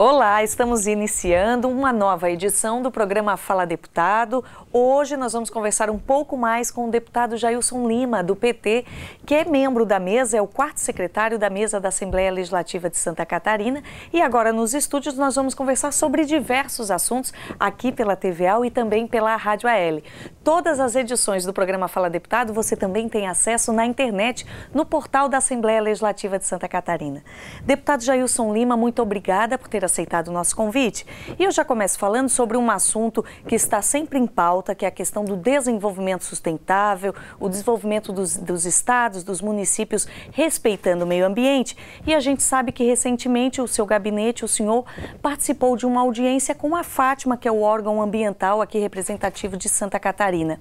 Olá, estamos iniciando uma nova edição do programa Fala Deputado. Hoje nós vamos conversar um pouco mais com o deputado Jailson Lima, do PT, que é membro da mesa, é o quarto secretário da mesa da Assembleia Legislativa de Santa Catarina. E agora nos estúdios nós vamos conversar sobre diversos assuntos aqui pela TVA e também pela Rádio AL. Todas as edições do programa Fala Deputado você também tem acesso na internet, no portal da Assembleia Legislativa de Santa Catarina. Deputado Jailson Lima, muito obrigada por ter aceitado o nosso convite. E eu já começo falando sobre um assunto que está sempre em pauta, que é a questão do desenvolvimento sustentável, o desenvolvimento dos, dos estados, dos municípios, respeitando o meio ambiente. E a gente sabe que recentemente o seu gabinete, o senhor, participou de uma audiência com a Fátima, que é o órgão ambiental aqui representativo de Santa Catarina. Catarina.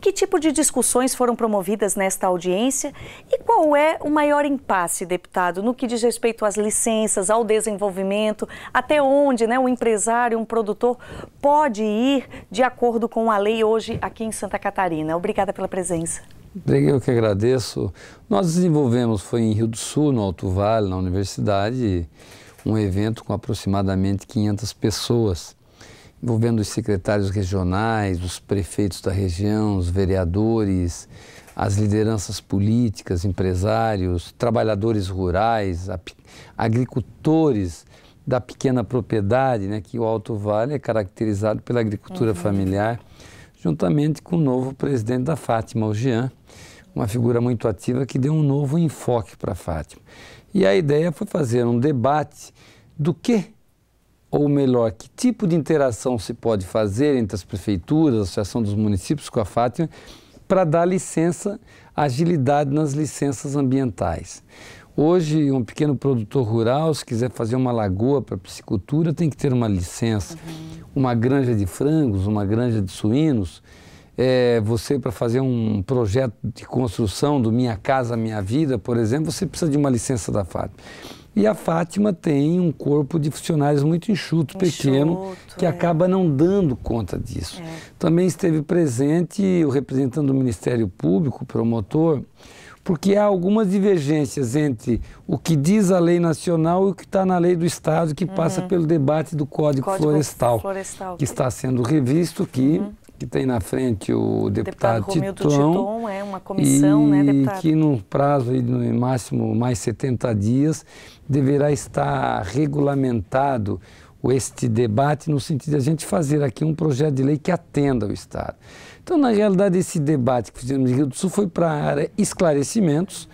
Que tipo de discussões foram promovidas nesta audiência e qual é o maior impasse, deputado, no que diz respeito às licenças, ao desenvolvimento, até onde né, um empresário, um produtor pode ir de acordo com a lei hoje aqui em Santa Catarina? Obrigada pela presença. Eu que agradeço. Nós desenvolvemos, foi em Rio do Sul, no Alto Vale, na universidade, um evento com aproximadamente 500 pessoas envolvendo os secretários regionais, os prefeitos da região, os vereadores, as lideranças políticas, empresários, trabalhadores rurais, agricultores da pequena propriedade, né, que o Alto Vale é caracterizado pela agricultura uhum. familiar, juntamente com o novo presidente da Fátima, o Jean, uma figura muito ativa que deu um novo enfoque para a Fátima. E a ideia foi fazer um debate do que ou melhor, que tipo de interação se pode fazer entre as prefeituras, a Associação dos Municípios com a Fátima, para dar licença, agilidade nas licenças ambientais. Hoje, um pequeno produtor rural, se quiser fazer uma lagoa para piscicultura, tem que ter uma licença. Uhum. Uma granja de frangos, uma granja de suínos, é, você para fazer um projeto de construção do Minha Casa Minha Vida, por exemplo, você precisa de uma licença da Fátima. E a Fátima tem um corpo de funcionários muito enxuto, pequeno, que é. acaba não dando conta disso. É. Também esteve presente o representante do Ministério Público, promotor, porque há algumas divergências entre o que diz a lei nacional e o que está na lei do Estado, que uhum. passa pelo debate do Código, Código Florestal, Florestal, que está sendo revisto, que uhum que tem na frente o deputado, deputado Romildo Titon, Titon, é uma comissão, né, e né, deputado? que no prazo de, no máximo mais 70 dias deverá estar regulamentado este debate no sentido de a gente fazer aqui um projeto de lei que atenda o Estado. Então, na realidade, esse debate que fizemos no Rio do Sul foi para esclarecimentos,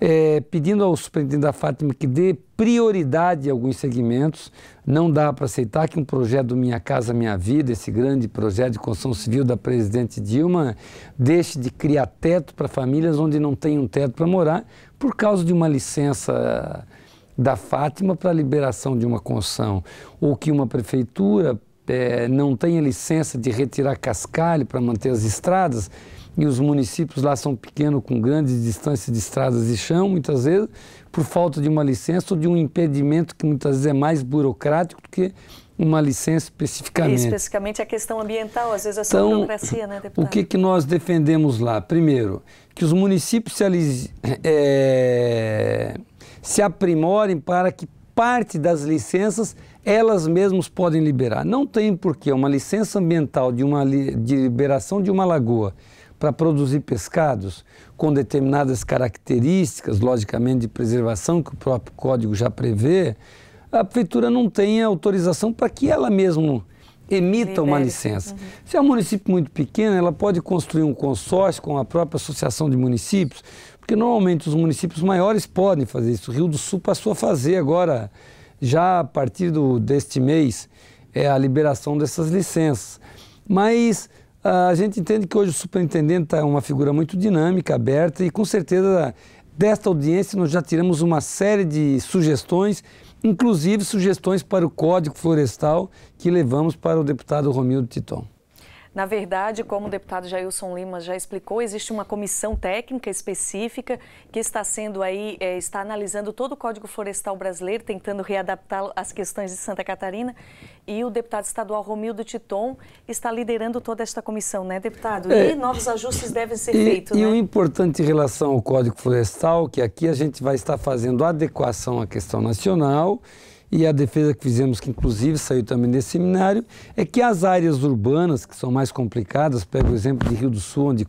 é, pedindo ao superintendente da Fátima que dê prioridade a alguns segmentos. Não dá para aceitar que um projeto do Minha Casa Minha Vida, esse grande projeto de construção civil da presidente Dilma, deixe de criar teto para famílias onde não tem um teto para morar por causa de uma licença da Fátima para a liberação de uma construção. Ou que uma prefeitura é, não tenha licença de retirar cascalho para manter as estradas e os municípios lá são pequenos, com grandes distâncias de estradas e chão, muitas vezes, por falta de uma licença ou de um impedimento que muitas vezes é mais burocrático do que uma licença especificamente. E especificamente a questão ambiental, às vezes é só então, burocracia, né, deputado? O que, que nós defendemos lá? Primeiro, que os municípios se, é, se aprimorem para que parte das licenças elas mesmas podem liberar. Não tem porquê uma licença ambiental de, uma, de liberação de uma lagoa para produzir pescados com determinadas características, logicamente, de preservação que o próprio código já prevê, a prefeitura não tem autorização para que ela mesma emita uma licença. Uhum. Se é um município muito pequeno, ela pode construir um consórcio com a própria associação de municípios, porque normalmente os municípios maiores podem fazer isso. O Rio do Sul passou a fazer agora, já a partir do, deste mês, é a liberação dessas licenças. Mas ah, a gente entende que hoje o superintendente é uma figura muito dinâmica, aberta e com certeza desta audiência nós já tiramos uma série de sugestões, inclusive sugestões para o Código Florestal que levamos para o deputado Romildo Titon. Na verdade, como o deputado Jailson Lima já explicou, existe uma comissão técnica específica que está sendo aí, é, está analisando todo o Código Florestal brasileiro, tentando readaptá-lo às questões de Santa Catarina. E o deputado estadual Romildo Titon está liderando toda esta comissão, né, deputado? É, e novos ajustes devem ser e, feitos. E né? o importante em relação ao Código Florestal, que aqui a gente vai estar fazendo adequação à questão nacional. E a defesa que fizemos, que inclusive saiu também desse seminário, é que as áreas urbanas, que são mais complicadas, pego o exemplo de Rio do Sul, onde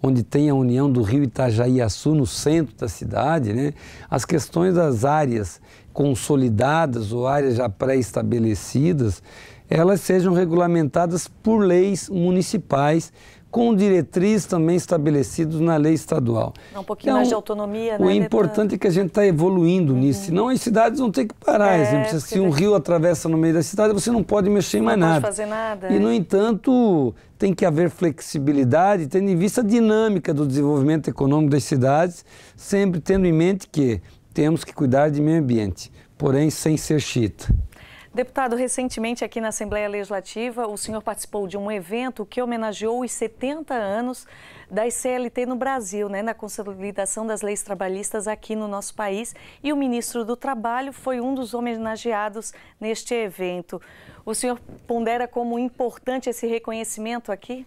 onde tem a união do rio Itajaí-Açu no centro da cidade, né? as questões das áreas consolidadas ou áreas já pré-estabelecidas, elas sejam regulamentadas por leis municipais com diretrizes também estabelecidos na lei estadual. É um pouquinho então, mais de autonomia, então, né? O importante é que a gente está evoluindo uhum. nisso, senão as cidades vão ter que parar. É, exemplo, se um rio atravessa no meio da cidade, você não pode mexer em mais nada. Não pode fazer nada. E, no é. entanto, tem que haver flexibilidade, tendo em vista a dinâmica do desenvolvimento econômico das cidades, sempre tendo em mente que temos que cuidar de meio ambiente, porém sem ser chita. Deputado, recentemente aqui na Assembleia Legislativa, o senhor participou de um evento que homenageou os 70 anos da CLT no Brasil, né, na consolidação das leis trabalhistas aqui no nosso país, e o ministro do Trabalho foi um dos homenageados neste evento. O senhor pondera como importante esse reconhecimento aqui?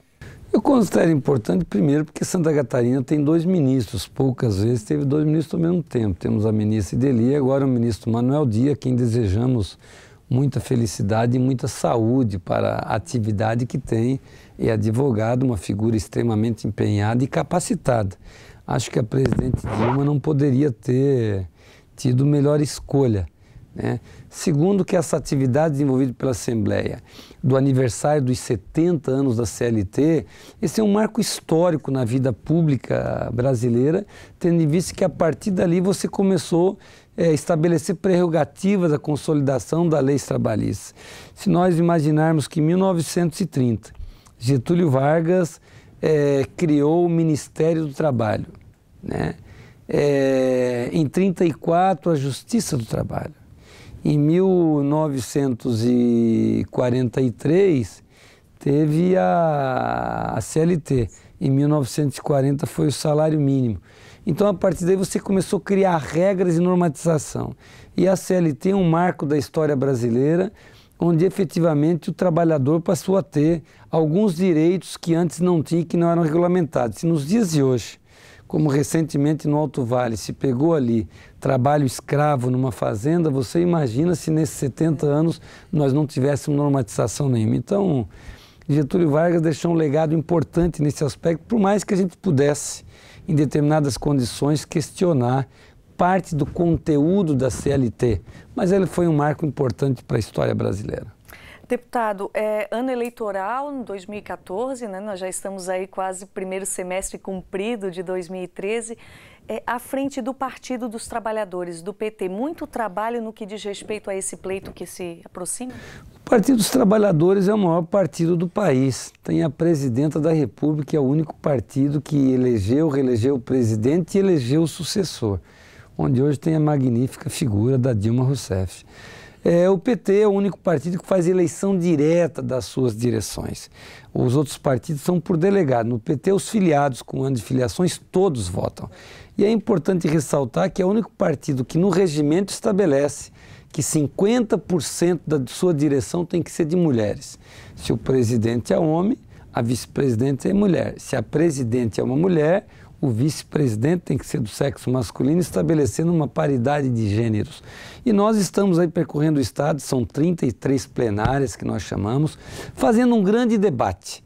Eu considero importante, primeiro, porque Santa Catarina tem dois ministros, poucas vezes teve dois ministros ao mesmo tempo. Temos a ministra Ideli e agora o ministro Manuel Dia, quem desejamos muita felicidade e muita saúde para a atividade que tem e advogado, uma figura extremamente empenhada e capacitada. Acho que a presidente Dilma não poderia ter tido melhor escolha. Né? Segundo, que essa atividade desenvolvida pela Assembleia do aniversário dos 70 anos da CLT, esse é um marco histórico na vida pública brasileira, tendo em vista que a partir dali você começou é, estabelecer prerrogativas à consolidação da lei trabalhista. Se nós imaginarmos que em 1930, Getúlio Vargas é, criou o Ministério do Trabalho, né? É, em 34 a Justiça do Trabalho, em 1943 teve a, a CLT, em 1940 foi o salário mínimo. Então, a partir daí, você começou a criar regras e normatização. E a CLT é um marco da história brasileira, onde efetivamente o trabalhador passou a ter alguns direitos que antes não tinha e que não eram regulamentados. E nos dias de hoje, como recentemente no Alto Vale se pegou ali trabalho escravo numa fazenda, você imagina se nesses 70 anos nós não tivéssemos normatização nenhuma. Então, Getúlio Vargas deixou um legado importante nesse aspecto, por mais que a gente pudesse em determinadas condições, questionar parte do conteúdo da CLT. Mas ele foi um marco importante para a história brasileira. Deputado, é ano eleitoral, 2014, né? nós já estamos aí quase primeiro semestre cumprido de 2013, é, à frente do Partido dos Trabalhadores, do PT. Muito trabalho no que diz respeito a esse pleito que se aproxima? O Partido dos Trabalhadores é o maior partido do país. Tem a presidenta da República, que é o único partido que elegeu, reelegeu o presidente e elegeu o sucessor, onde hoje tem a magnífica figura da Dilma Rousseff. É, o PT é o único partido que faz eleição direta das suas direções. Os outros partidos são por delegado. No PT, os filiados com ano de filiações, todos votam. E é importante ressaltar que é o único partido que no regimento estabelece que 50% da sua direção tem que ser de mulheres. Se o presidente é homem, a vice-presidente é mulher. Se a presidente é uma mulher, o vice-presidente tem que ser do sexo masculino, estabelecendo uma paridade de gêneros. E nós estamos aí percorrendo o Estado, são 33 plenárias que nós chamamos, fazendo um grande debate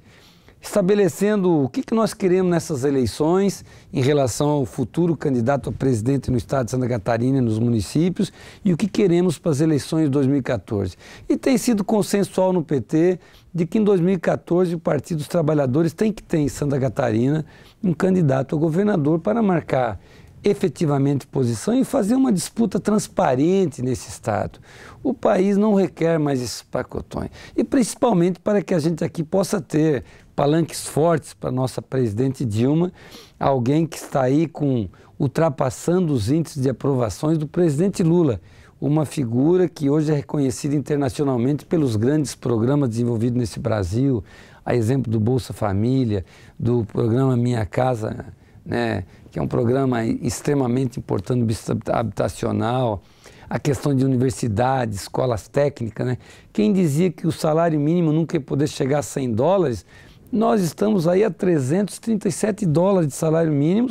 estabelecendo o que, que nós queremos nessas eleições em relação ao futuro candidato a presidente no estado de Santa Catarina e nos municípios e o que queremos para as eleições de 2014. E tem sido consensual no PT de que em 2014 o Partido dos Trabalhadores tem que ter em Santa Catarina um candidato a governador para marcar efetivamente posição e fazer uma disputa transparente nesse Estado. O país não requer mais esses pacotões. E principalmente para que a gente aqui possa ter palanques fortes para nossa presidente Dilma, alguém que está aí com ultrapassando os índices de aprovações do presidente Lula, uma figura que hoje é reconhecida internacionalmente pelos grandes programas desenvolvidos nesse Brasil, a exemplo do Bolsa Família, do programa Minha Casa, né, que é um programa extremamente importante habitacional, a questão de universidades, escolas técnicas. Né? Quem dizia que o salário mínimo nunca ia poder chegar a 100 dólares, nós estamos aí a 337 dólares de salário mínimo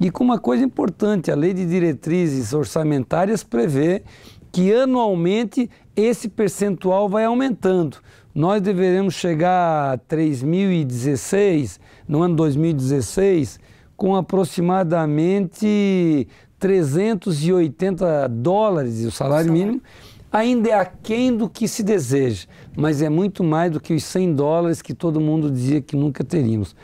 e com uma coisa importante, a lei de diretrizes orçamentárias prevê que anualmente esse percentual vai aumentando. Nós deveremos chegar a 3.016 no ano 2016 com aproximadamente 380 dólares o salário, salário. mínimo ainda é aquém do que se deseja, mas é muito mais do que os 100 dólares que todo mundo dizia que nunca teríamos.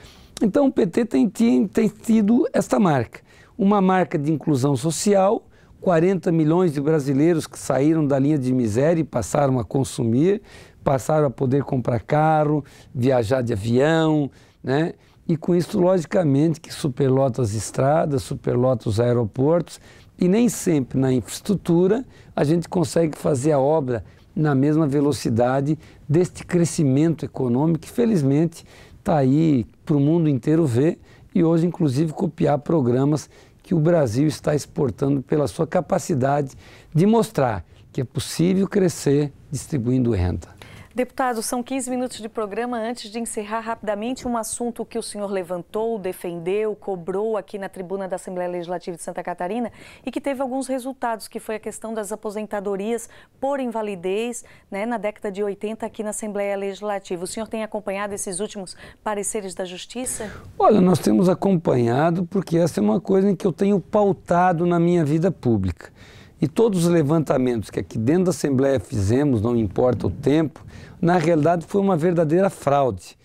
Então o PT tem, tem tido esta marca, uma marca de inclusão social, 40 milhões de brasileiros que saíram da linha de miséria e passaram a consumir, passaram a poder comprar carro, viajar de avião, né? E com isso, logicamente, que superlota as estradas, superlota os aeroportos e nem sempre na infraestrutura a gente consegue fazer a obra na mesma velocidade deste crescimento econômico que, felizmente, está aí para o mundo inteiro ver e hoje, inclusive, copiar programas que o Brasil está exportando pela sua capacidade de mostrar que é possível crescer distribuindo renda. Deputado, são 15 minutos de programa. Antes de encerrar rapidamente, um assunto que o senhor levantou, defendeu, cobrou aqui na tribuna da Assembleia Legislativa de Santa Catarina e que teve alguns resultados, que foi a questão das aposentadorias por invalidez né, na década de 80 aqui na Assembleia Legislativa. O senhor tem acompanhado esses últimos pareceres da Justiça? Olha, nós temos acompanhado porque essa é uma coisa em que eu tenho pautado na minha vida pública. E todos os levantamentos que aqui dentro da Assembleia fizemos, não importa o tempo, na realidade foi uma verdadeira fraude.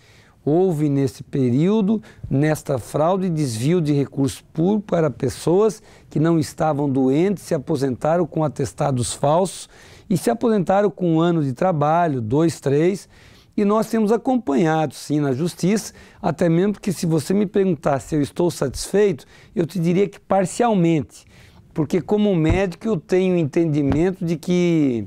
Houve nesse período, nesta fraude, desvio de recursos públicos para pessoas que não estavam doentes, se aposentaram com atestados falsos e se aposentaram com um ano de trabalho, dois, três. E nós temos acompanhado, sim, na justiça, até mesmo que se você me perguntar se eu estou satisfeito, eu te diria que parcialmente porque como médico eu tenho entendimento de que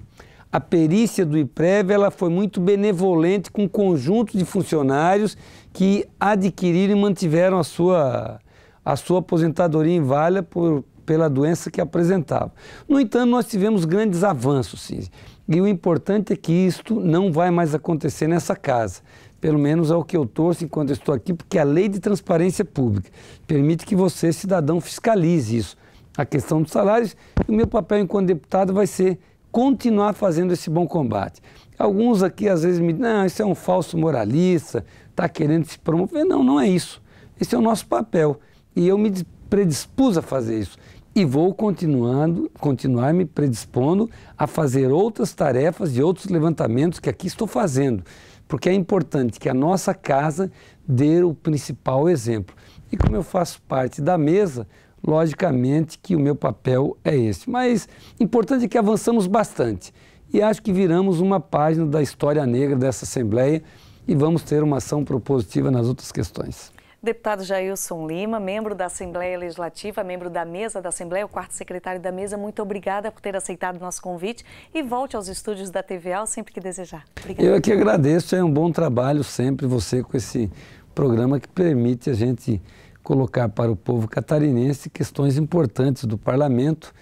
a perícia do IPREV ela foi muito benevolente com o um conjunto de funcionários que adquiriram e mantiveram a sua, a sua aposentadoria em valha por, pela doença que apresentava. No entanto, nós tivemos grandes avanços, sim. E o importante é que isto não vai mais acontecer nessa casa. Pelo menos é o que eu torço enquanto estou aqui, porque a lei de transparência pública permite que você, cidadão, fiscalize isso a questão dos salários. E o meu papel enquanto deputado vai ser continuar fazendo esse bom combate. Alguns aqui às vezes me dizem, não, isso é um falso moralista, está querendo se promover. Não, não é isso. Esse é o nosso papel. E eu me predispus a fazer isso. E vou continuando, continuar me predispondo a fazer outras tarefas e outros levantamentos que aqui estou fazendo. Porque é importante que a nossa casa dê o principal exemplo. E como eu faço parte da mesa, logicamente que o meu papel é esse. Mas importante é que avançamos bastante e acho que viramos uma página da história negra dessa Assembleia e vamos ter uma ação propositiva nas outras questões. Deputado Jailson Lima, membro da Assembleia Legislativa, membro da mesa da Assembleia, o quarto secretário da mesa, muito obrigada por ter aceitado o nosso convite e volte aos estúdios da TVA sempre que desejar. Obrigada. Eu é que agradeço, é um bom trabalho sempre você com esse programa que permite a gente colocar para o povo catarinense questões importantes do parlamento.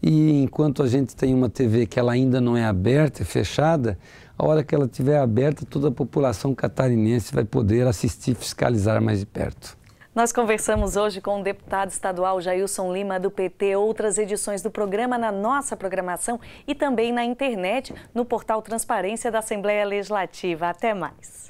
E enquanto a gente tem uma TV que ela ainda não é aberta, é fechada, a hora que ela estiver aberta, toda a população catarinense vai poder assistir e fiscalizar mais de perto. Nós conversamos hoje com o deputado estadual Jailson Lima, do PT. Outras edições do programa na nossa programação e também na internet, no portal Transparência da Assembleia Legislativa. Até mais.